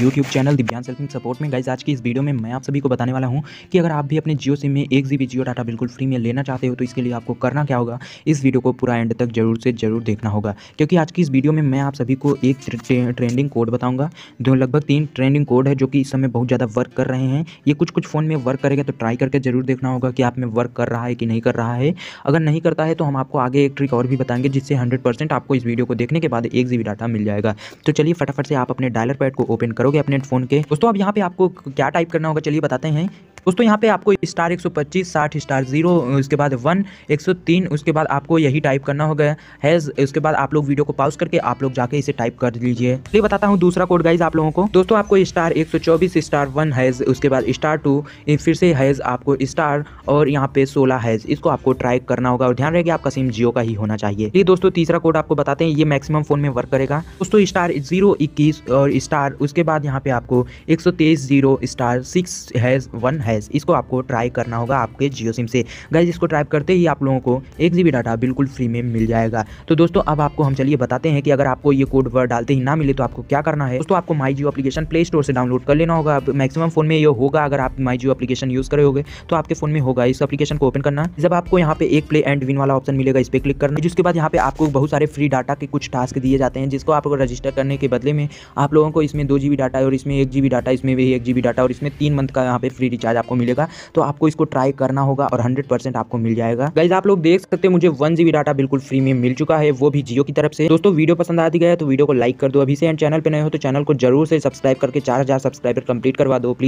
YouTube channel Divyang सेल्फिंग support में guys आज की इस वीडियो में मैं आप सभी को बताने वाला हूं कि अगर आप भी अपने जियो सिम में एक जी जियो डाटा बिल्कुल फ्री में लेना चाहते हो तो इसके लिए आपको करना क्या होगा इस वीडियो को पूरा एंड तक जरूर से जरूर देखना होगा क्योंकि आज की इस वीडियो में मैं आप सभी को एक ट्रेंडिंग कोड बताऊँगा जो लगभग तीन ट्रेंडिंग कोड है जो कि इस समय बहुत ज़्यादा वर्क कर रहे हैं ये कुछ कुछ फ़ोन में वर्क करेगा तो ट्राई करके जरूर देखना होगा कि आप में वर्क कर रहा है कि नहीं कर रहा है अगर नहीं करता है तो हम आपको आगे एक ट्रिक और भी बताएंगे जिससे हंड्रेड आपको इस वीडियो को देखने के बाद एक जी डाटा मिल जाएगा तो चलिए फटाफट से आप अपने डायलर पैड को ओपन करोगे अपने फोन के दोस्तों अब यहाँ पे आपको क्या टाइप करना होगा चलिए बताते हैं दोस्तों यहाँ पे आपको स्टार 125 साठ स्टार जीरो उसके बाद वन 103 उसके बाद आपको यही टाइप करना होगा हैज उसके बाद आप लोग वीडियो को पॉज करके आप लोग जाके इसे टाइप कर लीजिए ये बताता हूँ दूसरा कोड गाइज आप लोगों को दोस्तों आपको स्टार चौबीस स्टार वन हैज उसके बाद स्टार टू फिर से हैज आपको स्टार और यहाँ पे सोलह हैज इसको आपको ट्राई करना होगा और ध्यान रहेगा आपका सिम जियो का ही होना चाहिए ये दोस्तों तीसरा कोड आपको बताते हैं ये मैक्सिमम फोन में वर्क करेगा दोस्तों स्टार जीरो इक्कीस और स्टार उसके बाद यहाँ पे आपको एक सौ तेईस zero star six hash one hash guys इसको आपको ट्राई करना होगा आपके जियो सिम से गाइस इसको ट्राई करते ही आप लोगों को एक जी डाटा बिल्कुल फ्री में मिल जाएगा तो दोस्तों अब आपको हम चलिए बताते हैं कि अगर आपको ये कोड वर्ड डालते ही ना मिले तो आपको क्या करना है दोस्तों आपको my Jio application play store से डाउनलोड कर लेना होगा मैक्सिमम फोन में ये होगा अगर आप माई जियो अपलीकेशन यूज़ करे होगे तो आपके फोन में होगा इस अपलीकेशन को ओपन करना जब आपको यहाँ पे एक प्ले एंड विन वाला ऑप्शन मिलेगा इस पर क्लिक करना जिसके बाद यहाँ पे आपको बहुत सारे फ्री डाटा के कुछ टास्क दिए जाते हैं जिसको आपको रजिस्टर करने के बदले में आप लोगों को इसमें दो जी डाटा और इसमें एक जी डाटा इसमें भी एक जी डाटा और इसमें तीन मंथ का यहाँ पे फ्री रिचार्ज आपको मिलेगा तो आपको इसको ट्राई करना होगा और हंड्रेड आपको मिल जाएगा गाइज आप लोग देख सकते हैं मुझे वन जीबी डाटा बिल्कुल फ्री में मिल चुका है वो भी जियो की तरफ से दोस्तों वीडियो पसंद आती गया तो वीडियो को लाइक कर दो अभी से एंड चैनल पर नए हो तो चैनल को जरूर से सब्सक्राइब करके चार सब्सक्राइबर कंप्लीट करवा दो प्लीज